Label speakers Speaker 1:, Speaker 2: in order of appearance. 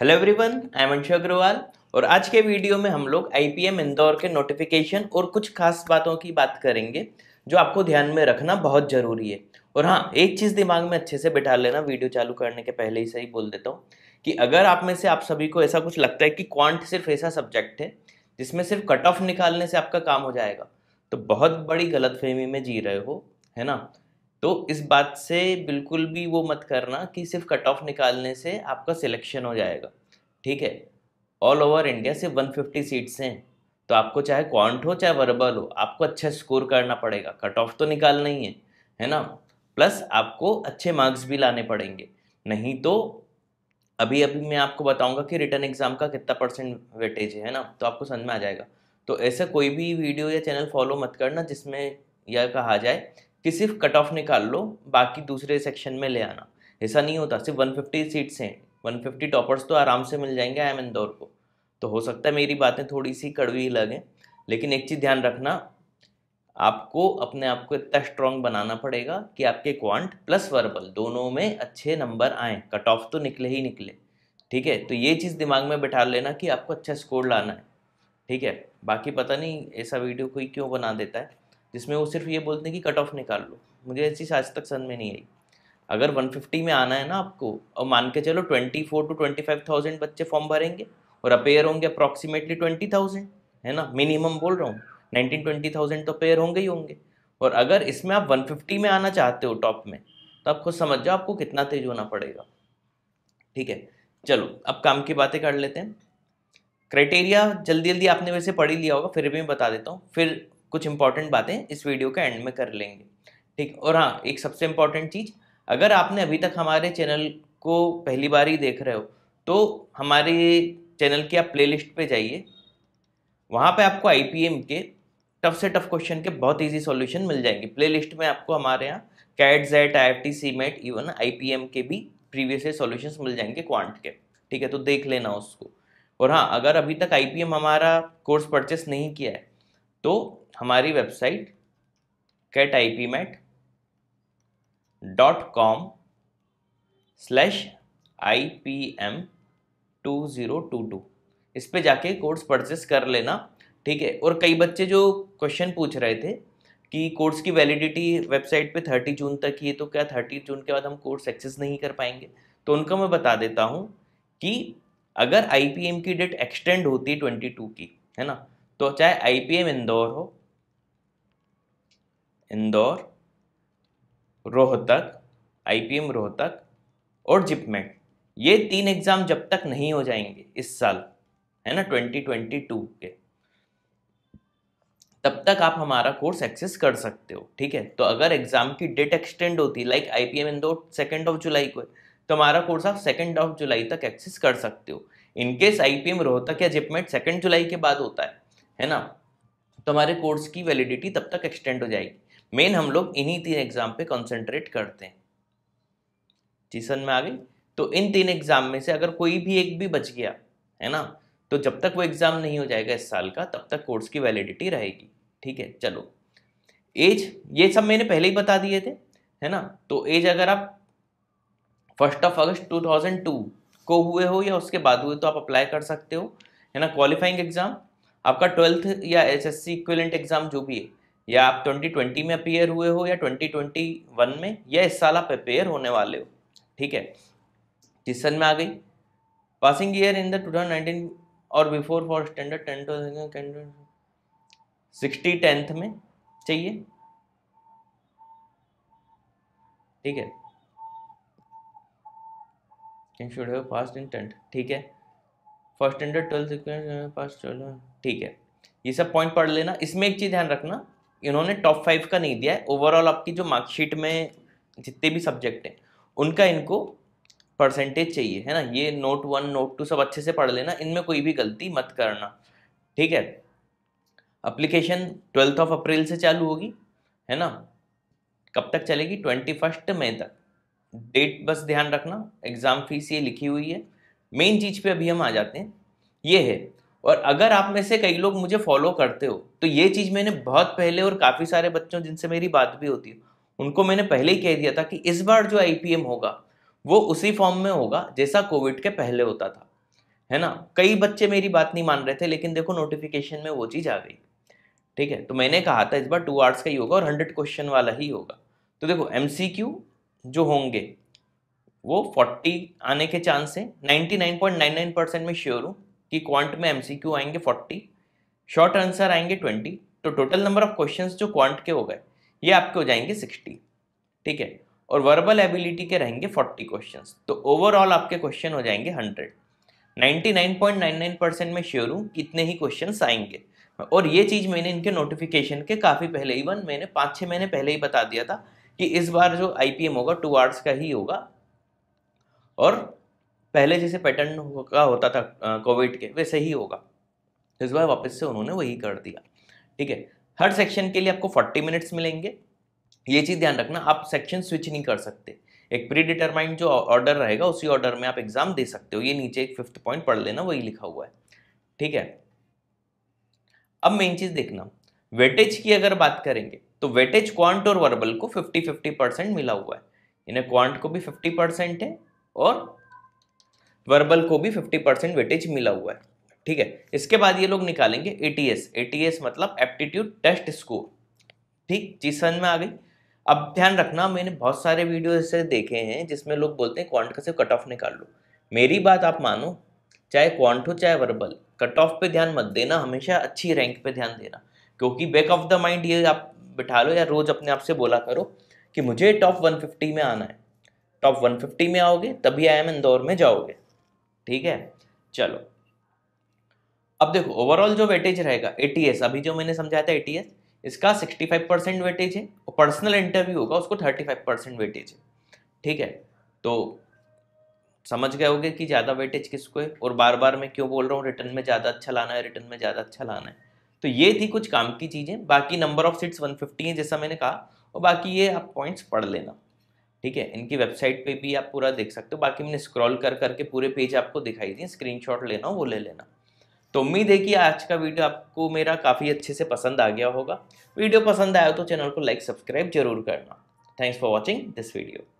Speaker 1: hello everyone I Manshu Agrawal और आज के वीडियो में हम लोग आई इंदौर के नोटिफिकेशन और कुछ खास बातों की बात करेंगे जो आपको ध्यान में रखना बहुत ज़रूरी है और हाँ एक चीज़ दिमाग में अच्छे से बिठा लेना वीडियो चालू करने के पहले ही सही बोल देता हूँ कि अगर आप में से आप सभी को ऐसा कुछ लगता है कि क्वांट सिर्फ ऐसा सब्जेक्ट है जिसमें सिर्फ कट ऑफ निकालने से आपका काम हो जाएगा तो बहुत बड़ी गलतफहमी में जी रहे हो है ना तो इस बात से बिल्कुल भी वो मत करना कि सिर्फ कट ऑफ निकालने से आपका सिलेक्शन हो जाएगा ठीक है ऑल ओवर इंडिया से 150 सीट्स हैं तो आपको चाहे क्वांट हो चाहे वर्बल हो आपको अच्छा स्कोर करना पड़ेगा कट ऑफ तो निकालना ही है है ना प्लस आपको अच्छे मार्क्स भी लाने पड़ेंगे नहीं तो अभी अभी मैं आपको बताऊंगा कि रिटर्न एग्जाम का कितना परसेंट वेटेज है ना तो आपको समझ में आ जाएगा तो ऐसा कोई भी वीडियो या चैनल फॉलो मत करना जिसमें यह कहा जाए कि सिर्फ कट ऑफ निकाल लो बाकी दूसरे सेक्शन में ले आना ऐसा नहीं होता सिर्फ 150 सीट्स हैं 150 टॉपर्स तो आराम से मिल जाएंगे आई एम इंदौर को तो हो सकता है मेरी बातें थोड़ी सी कड़वी लगें लेकिन एक चीज़ ध्यान रखना आपको अपने आप को इतना स्ट्रांग बनाना पड़ेगा कि आपके क्वांट प्लस वर्बल दोनों में अच्छे नंबर आए कट ऑफ तो निकले ही निकले ठीक है तो ये चीज़ दिमाग में बिठा लेना कि आपको अच्छा स्कोर लाना है ठीक है बाकी पता नहीं ऐसा वीडियो कोई क्यों बना देता है जिसमें वो सिर्फ ये बोलते हैं कि कट ऑफ निकाल लो मुझे ऐसी आज तक समझ में नहीं आई अगर 150 में आना है ना आपको और मान के चलो 24 टू ट्वेंटी थाउजेंड बच्चे फॉर्म भरेंगे और अपेयर होंगे अप्रॉक्सीमेटली थाउजेंड है ना मिनिमम बोल रहा हूँ नाइनटीन ट्वेंटी थाउजेंड तो अपेयर होंगे ही होंगे और अगर इसमें आप 150 में आना चाहते हो टॉप में तो आप खुद समझ जाओ आपको कितना तेज होना पड़ेगा ठीक है चलो अब काम की बातें कर लेते हैं क्राइटेरिया जल्दी जल्दी आपने वैसे पढ़ ही लिया होगा फिर भी मैं बता देता हूँ फिर कुछ इंपॉर्टेंट बातें इस वीडियो के एंड में कर लेंगे ठीक और हाँ एक सबसे इंपॉर्टेंट चीज़ अगर आपने अभी तक हमारे चैनल को पहली बार ही देख रहे हो तो हमारे चैनल की आप प्ले लिस्ट जाइए वहाँ पे आपको आई के टफ से टफ क्वेश्चन के बहुत इजी सॉल्यूशन मिल जाएंगे लिस्ट में आपको हमारे यहाँ CAT XAT I F T C MAT even I P M के भी प्रीवियस सोल्यूशन मिल जाएंगे क्वांट के ठीक है तो देख लेना उसको और हाँ अगर अभी तक आई पी एम हमारा कोर्स परचेस नहीं किया है तो हमारी website CAT I P MAT dot com slash I P M two zero two two इस पर जाके कोर्स परचेस कर लेना ठीक है और कई बच्चे जो क्वेश्चन पूछ रहे थे कि कोर्स की वैलिडिटी वेबसाइट पे थर्टी जून तक ही है तो क्या थर्टी जून के बाद हम कोर्स एक्सेस नहीं कर पाएंगे तो उनका मैं बता देता हूँ कि अगर आई की डेट एक्सटेंड होती है ट्वेंटी की है ना तो चाहे आईपीएम इंदौर हो इंदौर रोहतक आईपीएम रोहतक और जिपमेट ये तीन एग्ज़ाम जब तक नहीं हो जाएंगे इस साल है ना 2022 के तब तक आप हमारा कोर्स एक्सेस कर सकते हो ठीक है तो अगर एग्ज़ाम की डेट एक्सटेंड होती like IPM Indore second of July को तो हमारा कोर्स आप सेकेंड ऑफ जुलाई तक एक्सेस कर सकते हो in case I P M Rohtak या जिपमेट सेकेंड जुलाई के बाद होता है है ना तो हमारे कोर्स की वैलिडिटी तब तक एक्सटेंड हो जाएगी मेन हम लोग इन्हीं तीन एग्जाम पे कंसंट्रेट करते हैं सन में आ गई तो इन तीन एग्जाम में से अगर कोई भी एक भी बच गया है ना तो जब तक वो एग्जाम नहीं हो जाएगा इस साल का तब तक कोर्स की वैलिडिटी रहेगी ठीक है चलो एज ये सब मैंने पहले ही बता दिए थे है ना तो एज अगर आप फर्स्ट ऑफ अगस्त 2002 को हुए हो या उसके बाद हुए तो आप अप्लाई कर सकते हो है ना क्वालिफाइंग एग्जाम आपका ट्वेल्थ या एस एस सी एग्ज़ाम जो भी है या आप 2020 में अपेयर हुए हो या 2021 में या इस साल आप अपेयर होने वाले हो ठीक है क्वेश्चन में आ गई passing year in the two thousand nineteen और before for standard ten sixty tenth में चाहिए ठीक है ठीक है first standard twelfth second pass चलो ठीक है ये सब पॉइंट पढ़ लेना इसमें एक चीज़ ध्यान रखना इन्होंने टॉप फाइव का नहीं दिया है ओवरऑल आपकी जो मार्कशीट में जितने भी सब्जेक्ट हैं उनका इनको परसेंटेज चाहिए है ना ये नोट वन नोट टू सब अच्छे से पढ़ लेना इनमें कोई भी गलती मत करना ठीक है अप्लीकेशन ट्वेल्थ ऑफ अप्रैल से चालू होगी है ना कब तक चलेगी ट्वेंटी फर्स्ट मई तक डेट बस ध्यान रखना एग्ज़ाम फीस ये लिखी हुई है मेन चीज़ पे अभी हम आ जाते हैं ये है और अगर आप में से कई लोग मुझे फॉलो करते हो तो ये चीज़ मैंने बहुत पहले और काफ़ी सारे बच्चों जिनसे मेरी बात भी होती है उनको मैंने पहले ही कह दिया था कि इस बार जो आई होगा वो उसी फॉर्म में होगा जैसा कोविड के पहले होता था है ना कई बच्चे मेरी बात नहीं मान रहे थे लेकिन देखो नोटिफिकेशन में वो चीज़ आ गई ठीक है तो मैंने कहा था इस बार टू आर्ट्स का ही होगा और हंड्रेड क्वेश्चन वाला ही होगा तो देखो एम जो होंगे वो 40 आने के चांस है 99.99 परसेंट में श्योर हूँ कि क्वांट में एमसीक्यू आएंगे 40 शॉर्ट आंसर आएंगे 20 तो टोटल नंबर ऑफ क्वेश्चंस जो क्वांट के हो गए ये आपके हो जाएंगे 60 ठीक है और वर्बल एबिलिटी के रहेंगे 40 क्वेश्चंस तो ओवरऑल आपके क्वेश्चन हो जाएंगे 100 99.99 परसेंट में श्योर हूँ कितने ही क्वेश्चन आएंगे और ये चीज़ मैंने इनके नोटिफिकेशन के काफ़ी पहले इवन मैंने पाँच छः महीने पहले ही बता दिया था कि इस बार जो आई होगा टू आवर्स का ही होगा और पहले जैसे पैटर्न का होता था कोविड के वैसे ही होगा इस बार वापस से उन्होंने वही कर दिया ठीक है हर सेक्शन के लिए आपको 40 मिनट्स मिलेंगे ये चीज़ ध्यान रखना आप सेक्शन स्विच नहीं कर सकते एक प्री डिटरमाइंड जो ऑर्डर रहेगा उसी ऑर्डर में आप एग्जाम दे सकते हो ये नीचे एक फिफ्थ पॉइंट पढ़ लेना वही लिखा हुआ है ठीक है अब मेन चीज़ देखना वेटेज की अगर बात करेंगे तो वेटेज क्वांट और वर्बल को 50-50 परसेंट मिला हुआ है इन्हें क्वांट को भी 50 परसेंट है और वर्बल को भी 50 परसेंट वेटेज मिला हुआ है ठीक है इसके बाद ये लोग निकालेंगे A A T S T S मतलब एप्टीट्यूड टेस्ट स्कोर ठीक चीज समझ में आ गई अब ध्यान रखना मैंने बहुत सारे वीडियो ऐसे देखे हैं जिसमें लोग बोलते हैं क्वांट का सिर्फ कट ऑफ निकाल लो मेरी बात आप मानो चाहे क्वांट हो चाहे वर्बल कट ऑफ पे ध्यान मत देना हमेशा अच्छी रैंक पे ध्यान देना क्योंकि बैक ऑफ द माइंड ये आप बिठा लो या रोज अपने आप से बोला करो कि मुझे टॉप 150 में आना है टॉप 150 में आओगे तभी आई एम इंदौर में जाओगे ठीक है चलो अब देखो ओवरऑल जो वेटेज रहेगा एटीएस अभी जो मैंने समझाया था एटीएस इसका 65 परसेंट वेटेज है और पर्सनल इंटरव्यू होगा उसको 35 परसेंट वेटेज है ठीक है तो समझ गए होगे कि ज़्यादा वेटेज किसको है और बार बार मैं क्यों बोल रहा हूँ रिटर्न में ज़्यादा अच्छा लाना है रिटर्न में ज़्यादा अच्छा लाना है तो ये थी कुछ काम की चीज़ें बाकी नंबर ऑफ सीट्स 150 हैं जैसा मैंने कहा और बाकी ये आप पॉइंट्स पढ़ लेना ठीक है इनकी वेबसाइट पे भी आप पूरा देख सकते हो बाकी मैंने स्क्रॉल कर करके पूरे पेज आपको दिखाई दिए स्क्रीनशॉट लेना हो वो ले लेना तो उम्मीद है कि आज का वीडियो आपको मेरा काफ़ी अच्छे से पसंद आ गया होगा वीडियो पसंद आया तो चैनल को लाइक सब्सक्राइब जरूर करना thanks for watching this video